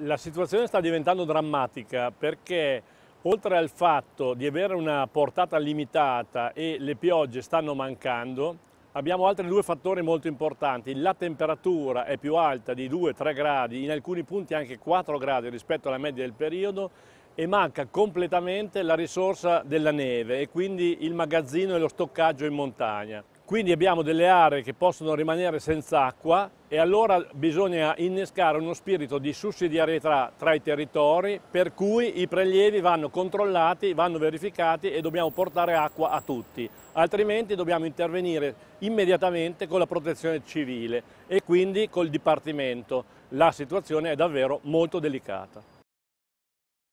La situazione sta diventando drammatica perché oltre al fatto di avere una portata limitata e le piogge stanno mancando, abbiamo altri due fattori molto importanti. La temperatura è più alta di 2-3 gradi, in alcuni punti anche 4 gradi rispetto alla media del periodo e manca completamente la risorsa della neve e quindi il magazzino e lo stoccaggio in montagna. Quindi abbiamo delle aree che possono rimanere senza acqua e allora bisogna innescare uno spirito di sussidiarietà tra i territori per cui i prelievi vanno controllati, vanno verificati e dobbiamo portare acqua a tutti, altrimenti dobbiamo intervenire immediatamente con la protezione civile e quindi col Dipartimento. La situazione è davvero molto delicata.